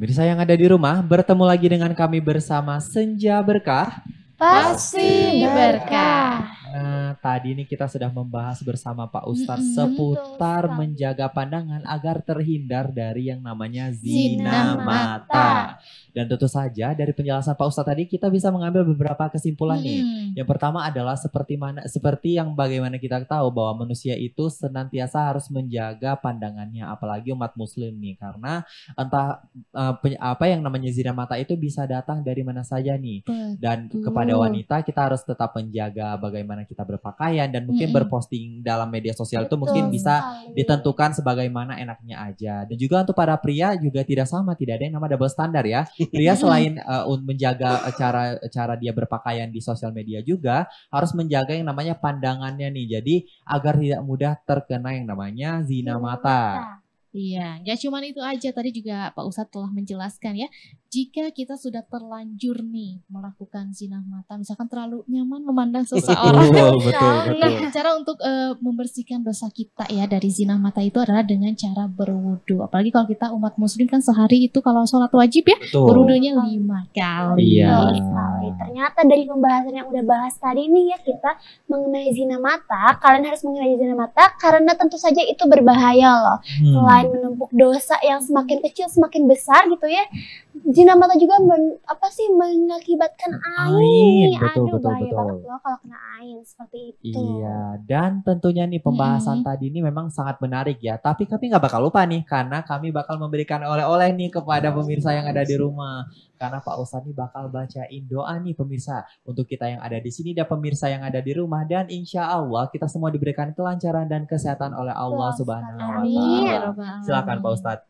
Pemirsa yang ada di rumah, bertemu lagi dengan kami bersama Senja Berkah. Pasti berkah. Karena tadi ini kita sudah membahas bersama Pak Ustadz -hmm, seputar Ustaz. menjaga pandangan agar terhindar dari yang namanya zina, mata. Dan tentu saja dari penjelasan Pak Ustadz tadi kita bisa mengambil beberapa kesimpulan nih. Yang pertama adalah seperti mana seperti yang bagaimana kita tahu bahwa manusia itu senantiasa harus menjaga pandangannya apalagi umat muslim nih karena entah uh, apa yang namanya zina mata itu bisa datang dari mana saja nih. Betul. Dan kepada wanita kita harus tetap menjaga bagaimana bagaimana kita berpakaian dan mungkin mm -hmm. berposting dalam media sosial itu mungkin bisa ditentukan sebagaimana enaknya aja. Dan juga untuk para pria juga tidak sama, tidak ada yang nama double standar ya. Pria selain uh, menjaga eh, cara cara dia berpakaian di sosial media juga harus menjaga yang namanya pandangannya nih. Jadi agar tidak mudah terkena yang namanya zina mata. Iya, nggak ya cuma itu aja. Tadi juga Pak Ustadz telah menjelaskan ya, jika kita sudah terlanjur nih melakukan zinah mata, misalkan terlalu nyaman memandang seseorang, betul, betul, nah cara untuk uh, membersihkan dosa kita ya dari zinah mata itu adalah dengan cara berwudu. Apalagi kalau kita umat Muslim kan sehari itu kalau sholat wajib ya, berwudunya lima kali. Iya ternyata dari pembahasan yang udah bahas tadi nih ya kita mengenai zina mata, kalian harus mengenai zina mata karena tentu saja itu berbahaya loh. Hmm. Selain menumpuk dosa yang semakin kecil semakin besar gitu ya. Jinamata juga men, apa sih mengakibatkan air, ain. Betul, Aduh, betul, betul. loh kalau kena ain seperti itu. Iya, dan tentunya nih pembahasan hmm. tadi ini memang sangat menarik ya. Tapi kami nggak bakal lupa nih karena kami bakal memberikan oleh-oleh nih kepada iya pemirsa yang ada di rumah. Karena Pak Ustadz nih bakal bacain doa nih pemirsa untuk kita yang ada di sini dan pemirsa yang ada di rumah dan insya Allah kita semua diberikan kelancaran dan kesehatan oleh Allah Subhanahu wa taala. Silakan Pak Ustadz.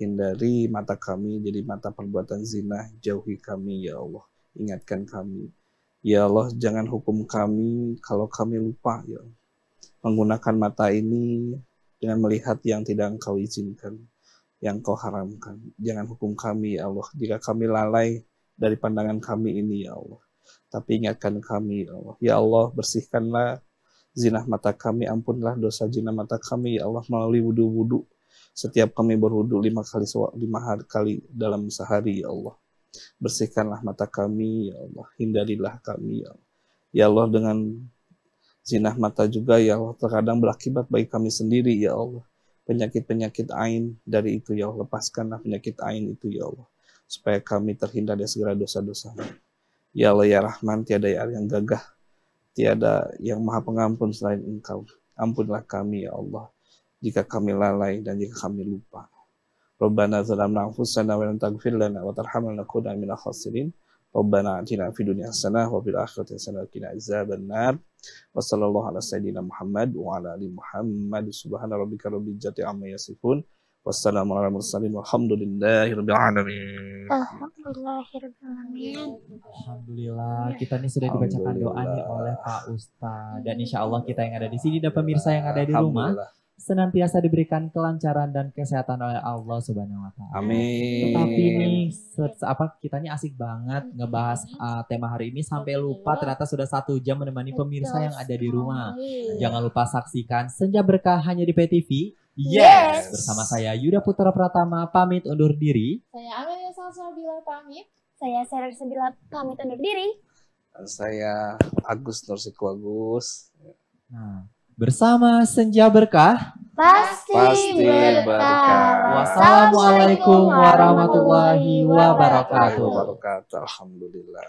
Hindari mata kami jadi mata perbuatan zina, jauhi kami ya Allah, ingatkan kami. Ya Allah, jangan hukum kami kalau kami lupa ya Allah. Menggunakan mata ini dengan melihat yang tidak engkau izinkan, yang kau haramkan. Jangan hukum kami ya Allah, jika kami lalai dari pandangan kami ini ya Allah. Tapi ingatkan kami ya Allah, ya Allah bersihkanlah zinah mata kami, ampunlah dosa zina mata kami ya Allah melalui wudhu-wudhu setiap kami berwudu lima kali lima kali dalam sehari, ya Allah. Bersihkanlah mata kami, ya Allah. Hindarilah kami, ya Allah. Ya Allah, dengan zinah mata juga, ya Allah. Terkadang berakibat baik kami sendiri, ya Allah. Penyakit-penyakit ain dari itu, ya Allah. Lepaskanlah penyakit ain itu, ya Allah. Supaya kami terhindar dari segera dosa-dosa. Ya Allah, ya Rahman, tiada yang gagah tiada yang maha pengampun selain engkau. Ampunlah kami ya Allah jika kami lalai dan jika kami lupa. Rabbana zalamna anfusana wa lam taghfir lana wa tarhamna nakuna minal khasirin. Rabbana atina fid dunya hasanah wa fil akhirati hasanah wa qina azaban nar. Wa sallallahu ala sayidina Muhammad wa ala ali Muhammad. Subhana rabbika rabbil izzati amma yasifun. Wassalamu ala mursalin walhamdulillahi rabbil alamin. Alhamdulillahi rabbil alamin. Alhamdulillah, kita nih sudah dibacakan doanya oleh Pak Ustaz dan insya Allah kita yang ada di sini dan pemirsa yang ada di rumah senantiasa diberikan kelancaran dan kesehatan oleh Allah Subhanahu wa taala. Amin. Tetapi nih apa kitanya asik banget ngebahas uh, tema hari ini sampai lupa ternyata sudah satu jam menemani pemirsa yang ada di rumah. Jangan lupa saksikan Senja Berkah hanya di PTV. Yes. Bersama saya Yuda Putra Pratama pamit undur diri. Saya Amelia Salsabila pamit. Saya Sarah Sabila pamit undur diri. Saya Agus Nursiko Agus. Nah, Bersama Senja Berkah pasti, pasti berkah. berkah. Wassalamualaikum warahmatullahi wabarakatuh. Alhamdulillah.